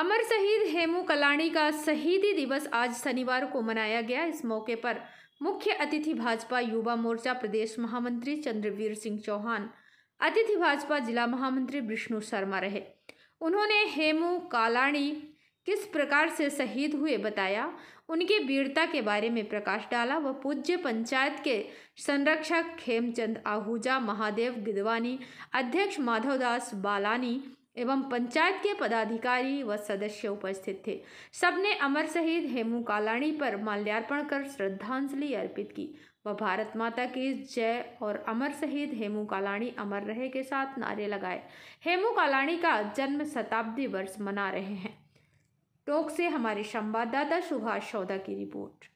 अमर शहीद हेमू कलाणी का शहीदी दिवस आज शनिवार को मनाया गया इस मौके पर मुख्य अतिथि भाजपा युवा मोर्चा प्रदेश महामंत्री चंद्रवीर सिंह चौहान अतिथि भाजपा जिला महामंत्री विष्णु शर्मा रहे उन्होंने हेमू कालाणी किस प्रकार से शहीद हुए बताया उनकी वीरता के बारे में प्रकाश डाला व पूज्य पंचायत के संरक्षक खेमचंद आहूजा महादेव गिदवानी अध्यक्ष माधवदास बालानी एवं पंचायत के पदाधिकारी व सदस्य उपस्थित थे सबने अमर शहीद हेमू कालाणी पर माल्यार्पण कर श्रद्धांजलि अर्पित की व भारत माता के जय और अमर शहीद हेमू कालाणी अमर रहे के साथ नारे लगाए हेमू कालाणी का जन्म शताब्दी वर्ष मना रहे हैं टोक से हमारे संवाददाता सुभाष सौदा की रिपोर्ट